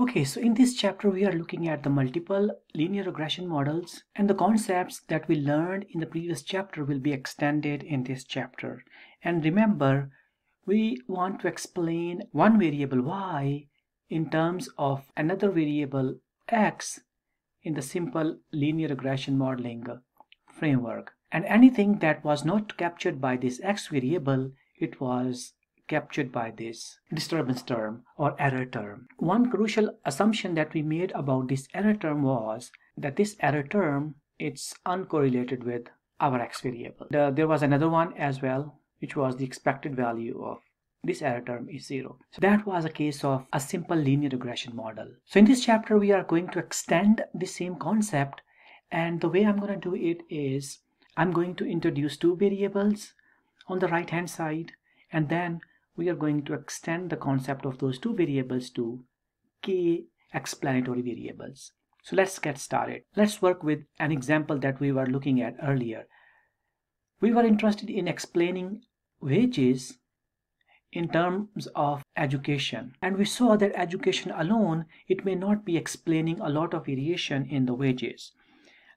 Okay, so in this chapter we are looking at the multiple linear regression models and the concepts that we learned in the previous chapter will be extended in this chapter. And remember, we want to explain one variable y in terms of another variable x in the simple linear regression modeling framework. And anything that was not captured by this x variable, it was captured by this disturbance term or error term. One crucial assumption that we made about this error term was that this error term it's uncorrelated with our x variable. The, there was another one as well which was the expected value of this error term is zero. So that was a case of a simple linear regression model. So in this chapter we are going to extend the same concept and the way I'm going to do it is I'm going to introduce two variables on the right hand side and then we are going to extend the concept of those two variables to k explanatory variables. So let's get started. Let's work with an example that we were looking at earlier. We were interested in explaining wages in terms of education and we saw that education alone it may not be explaining a lot of variation in the wages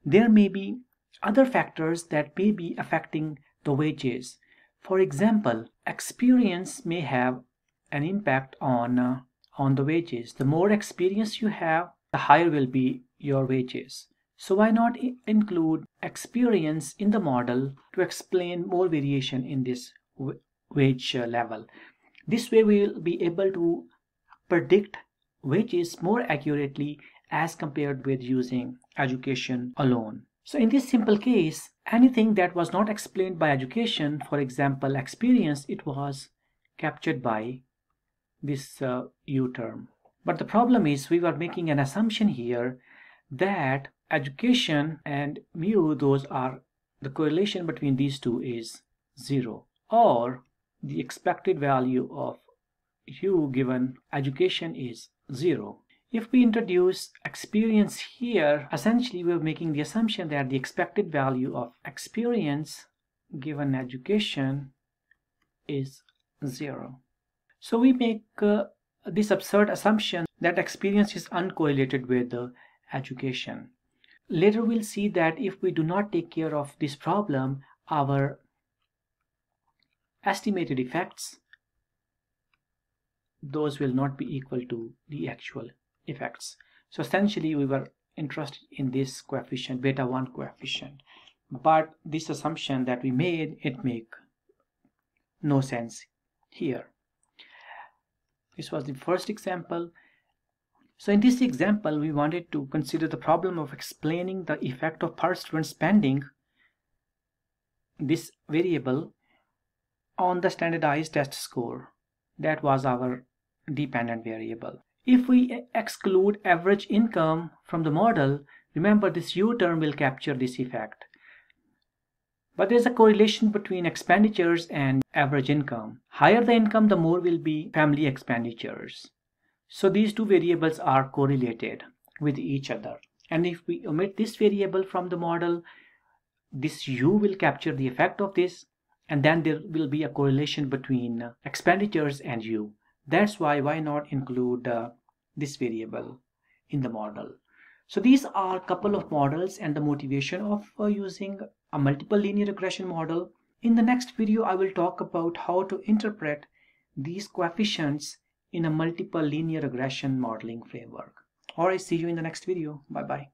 there may be other factors that may be affecting the wages for example, experience may have an impact on uh, on the wages. The more experience you have, the higher will be your wages. So why not include experience in the model to explain more variation in this wage uh, level? This way we will be able to predict wages more accurately as compared with using education alone. So in this simple case, anything that was not explained by education, for example, experience, it was captured by this uh, U term. But the problem is we were making an assumption here that education and mu, those are the correlation between these two is zero or the expected value of u given education is zero. If we introduce experience here, essentially we're making the assumption that the expected value of experience given education is zero. So we make uh, this absurd assumption that experience is uncorrelated with uh, education. Later we'll see that if we do not take care of this problem, our estimated effects, those will not be equal to the actual effects. So essentially we were interested in this coefficient, beta 1 coefficient. But this assumption that we made, it make no sense here. This was the first example. So in this example, we wanted to consider the problem of explaining the effect of per student spending, this variable, on the standardized test score. That was our dependent variable. If we exclude average income from the model, remember this U term will capture this effect. But there's a correlation between expenditures and average income. Higher the income, the more will be family expenditures. So these two variables are correlated with each other. And if we omit this variable from the model, this U will capture the effect of this, and then there will be a correlation between expenditures and U. That's why why not include uh, this variable in the model. So these are a couple of models and the motivation of uh, using a multiple linear regression model. In the next video, I will talk about how to interpret these coefficients in a multiple linear regression modeling framework. Alright, see you in the next video. Bye-bye.